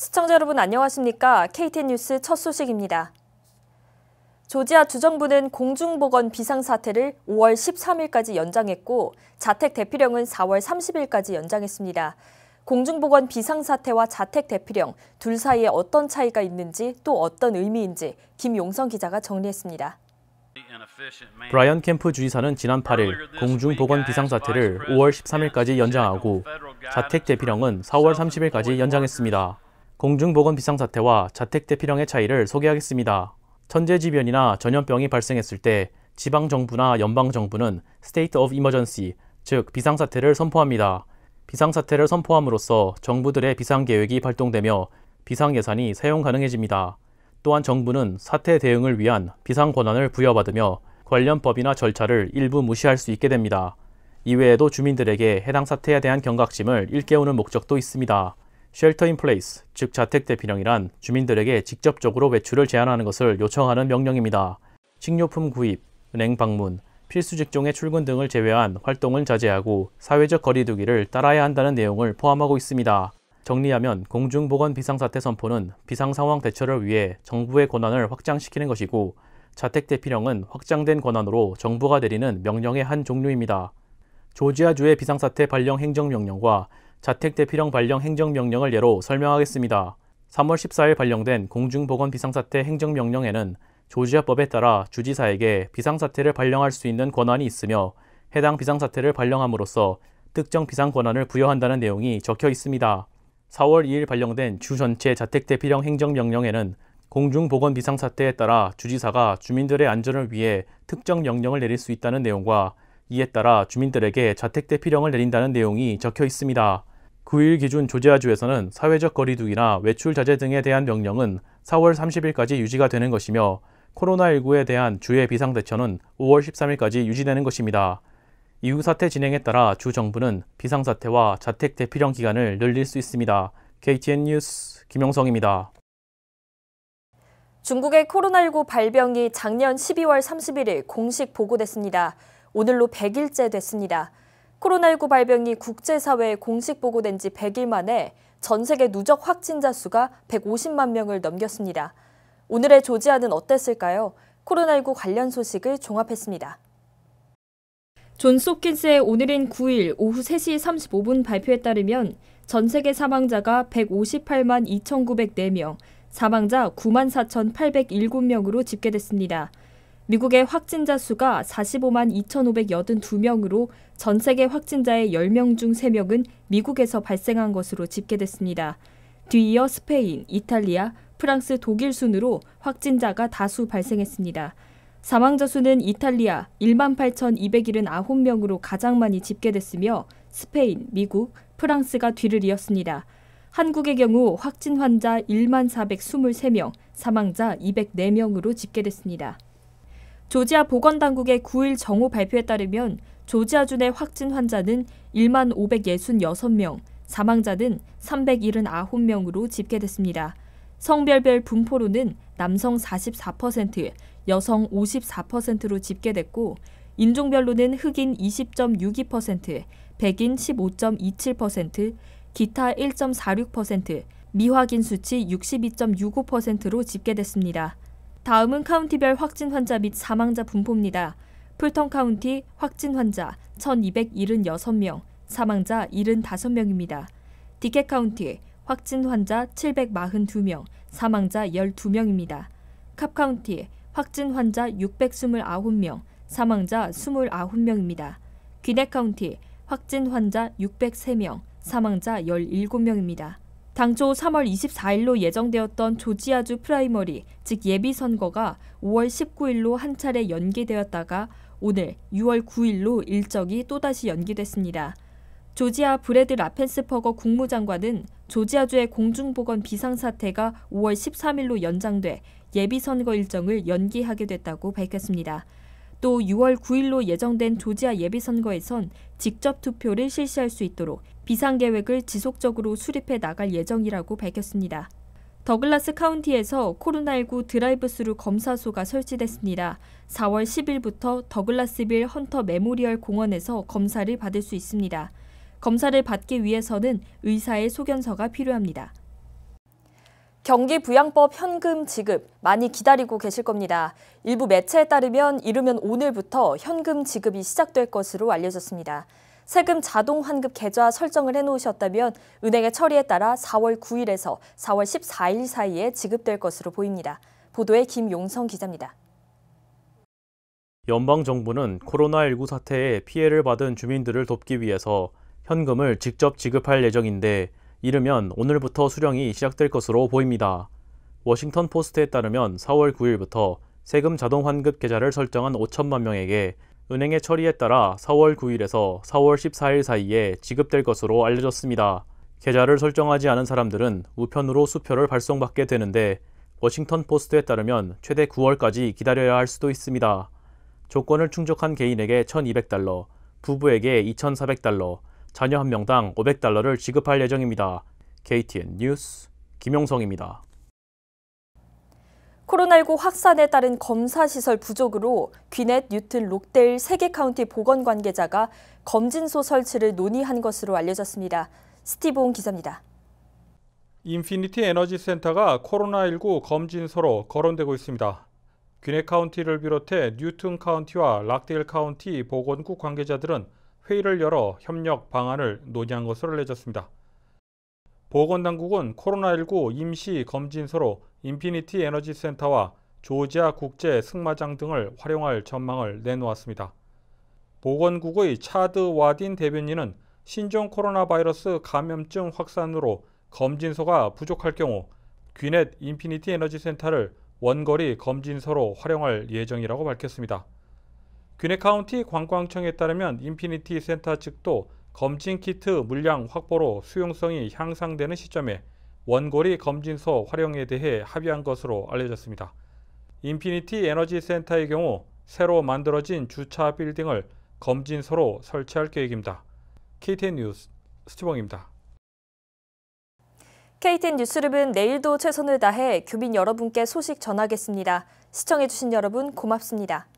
시청자 여러분 안녕하십니까? KTN 뉴스 첫 소식입니다. 조지아 주정부는 공중보건 비상사태를 5월 13일까지 연장했고 자택 대피령은 4월 30일까지 연장했습니다. 공중보건 비상사태와 자택 대피령 둘 사이에 어떤 차이가 있는지 또 어떤 의미인지 김용성 기자가 정리했습니다. 브라이언 캠프 주지사는 지난 8일 공중보건 비상사태를 5월 13일까지 연장하고 자택 대피령은 4월 30일까지 연장했습니다. 공중보건 비상사태와 자택대피령의 차이를 소개하겠습니다. 천재지변이나 전염병이 발생했을 때 지방정부나 연방정부는 State of Emergency, 즉 비상사태를 선포합니다. 비상사태를 선포함으로써 정부들의 비상계획이 발동되며 비상예산이 사용 가능해집니다. 또한 정부는 사태 대응을 위한 비상 권한을 부여받으며 관련 법이나 절차를 일부 무시할 수 있게 됩니다. 이외에도 주민들에게 해당 사태에 대한 경각심을 일깨우는 목적도 있습니다. 쉘터 인 플레이스, 즉 자택 대피령이란 주민들에게 직접적으로 외출을 제한하는 것을 요청하는 명령입니다. 식료품 구입, 은행 방문, 필수 직종의 출근 등을 제외한 활동을 자제하고 사회적 거리두기를 따라야 한다는 내용을 포함하고 있습니다. 정리하면 공중보건 비상사태 선포는 비상상황 대처를 위해 정부의 권한을 확장시키는 것이고 자택 대피령은 확장된 권한으로 정부가 내리는 명령의 한 종류입니다. 조지아주의 비상사태 발령 행정명령과 자택 대피령 발령 행정명령을 예로 설명하겠습니다. 3월 14일 발령된 공중보건 비상사태 행정명령에는 조지아법에 따라 주지사에게 비상사태를 발령할 수 있는 권한이 있으며 해당 비상사태를 발령함으로써 특정 비상 권한을 부여한다는 내용이 적혀 있습니다. 4월 2일 발령된 주 전체 자택 대피령 행정명령에는 공중보건 비상사태에 따라 주지사가 주민들의 안전을 위해 특정 명령을 내릴 수 있다는 내용과 이에 따라 주민들에게 자택 대피령을 내린다는 내용이 적혀 있습니다. 9일 기준 조지아주에서는 사회적 거리두기나 외출 자제 등에 대한 명령은 4월 30일까지 유지가 되는 것이며 코로나19에 대한 주의 비상대처는 5월 13일까지 유지되는 것입니다. 이후 사태 진행에 따라 주 정부는 비상사태와 자택 대피령 기간을 늘릴 수 있습니다. KTN 뉴스 김영성입니다. 중국의 코로나19 발병이 작년 12월 31일 공식 보고됐습니다. 오늘로 100일째 됐습니다. 코로나19 발병이 국제사회에 공식 보고된 지 100일 만에 전 세계 누적 확진자 수가 150만 명을 넘겼습니다. 오늘의 조지아는 어땠을까요? 코로나19 관련 소식을 종합했습니다. 존스홉킨스의 오늘인 9일 오후 3시 35분 발표에 따르면 전 세계 사망자가 158만 2,904명, 사망자 9만 4,807명으로 집계됐습니다. 미국의 확진자 수가 45만 2,582명으로 전 세계 확진자의 10명 중 3명은 미국에서 발생한 것으로 집계됐습니다. 뒤이어 스페인, 이탈리아, 프랑스, 독일 순으로 확진자가 다수 발생했습니다. 사망자 수는 이탈리아 1 8,279명으로 가장 많이 집계됐으며 스페인, 미국, 프랑스가 뒤를 이었습니다. 한국의 경우 확진 환자 1만 423명, 사망자 204명으로 집계됐습니다. 조지아 보건당국의 9일 정오 발표에 따르면 조지아준의 확진 환자는 1만 566명, 사망자는 379명으로 집계됐습니다. 성별별 분포로는 남성 44%, 여성 54%로 집계됐고 인종별로는 흑인 20.62%, 백인 15.27%, 기타 1.46%, 미확인 수치 62.65%로 집계됐습니다. 다음은 카운티별 확진 환자 및 사망자 분포입니다. 풀턴 카운티 확진 환자 1,276명, 사망자 75명입니다. 디켓 카운티 확진 환자 742명, 사망자 12명입니다. 캅 카운티 확진 환자 629명, 사망자 29명입니다. 귀넥 카운티 확진 환자 603명, 사망자 17명입니다. 당초 3월 24일로 예정되었던 조지아주 프라이머리, 즉 예비선거가 5월 19일로 한 차례 연기되었다가 오늘 6월 9일로 일정이 또다시 연기됐습니다. 조지아 브레드 라펜스퍼거 국무장관은 조지아주의 공중보건 비상사태가 5월 13일로 연장돼 예비선거 일정을 연기하게 됐다고 밝혔습니다. 또 6월 9일로 예정된 조지아 예비선거에선 직접 투표를 실시할 수 있도록 비상계획을 지속적으로 수립해 나갈 예정이라고 밝혔습니다. 더글라스 카운티에서 코로나19 드라이브스루 검사소가 설치됐습니다. 4월 10일부터 더글라스빌 헌터 메모리얼 공원에서 검사를 받을 수 있습니다. 검사를 받기 위해서는 의사의 소견서가 필요합니다. 경기부양법 현금 지급 많이 기다리고 계실 겁니다. 일부 매체에 따르면 이르면 오늘부터 현금 지급이 시작될 것으로 알려졌습니다. 세금 자동 환급 계좌 설정을 해놓으셨다면 은행의 처리에 따라 4월 9일에서 4월 14일 사이에 지급될 것으로 보입니다. 보도에 김용성 기자입니다. 연방정부는 코로나19 사태에 피해를 받은 주민들을 돕기 위해서 현금을 직접 지급할 예정인데 이르면 오늘부터 수령이 시작될 것으로 보입니다. 워싱턴 포스트에 따르면 4월 9일부터 세금 자동 환급 계좌를 설정한 5천만 명에게 은행의 처리에 따라 4월 9일에서 4월 14일 사이에 지급될 것으로 알려졌습니다. 계좌를 설정하지 않은 사람들은 우편으로 수표를 발송받게 되는데 워싱턴 포스트에 따르면 최대 9월까지 기다려야 할 수도 있습니다. 조건을 충족한 개인에게 1,200달러, 부부에게 2,400달러, 자녀 한 명당 500달러를 지급할 예정입니다. KTN 뉴스 김용성입니다. 코로나19 확산에 따른 검사시설 부족으로 귀넷, 뉴튼, 록데일 3개 카운티 보건 관계자가 검진소 설치를 논의한 것으로 알려졌습니다. 스티브온 기자입니다. 인피니티 에너지 센터가 코로나19 검진소로 거론되고 있습니다. 귀넷 카운티를 비롯해 뉴튼 카운티와 락데일 카운티 보건국 관계자들은 회의를 열어 협력 방안을 논의한 것으로 알려졌습니다. 보건당국은 코로나19 임시 검진소로 인피니티 에너지 센터와 조지아 국제 승마장 등을 활용할 전망을 내놓았습니다. 보건국의 차드 와딘 대변인은 신종 코로나 바이러스 감염증 확산으로 검진소가 부족할 경우 귀넷 인피니티 에너지 센터를 원거리 검진소로 활용할 예정이라고 밝혔습니다. 귀넷 카운티 관광청에 따르면 인피니티 센터 측도 검진 키트 물량 확보로 수용성이 향상되는 시점에 원고리 검진소 활용에 대해 합의한 것으로 알려졌습니다. 인피니티 에너지 센터의 경우 새로 만들어진 주차 빌딩을 검진소로 설치할 계획입니다. k t 뉴스 스티봉입니다. k t 뉴스룸은 내일도 최선을 다해 교민 여러분께 소식 전하겠습니다. 시청해주신 여러분 고맙습니다.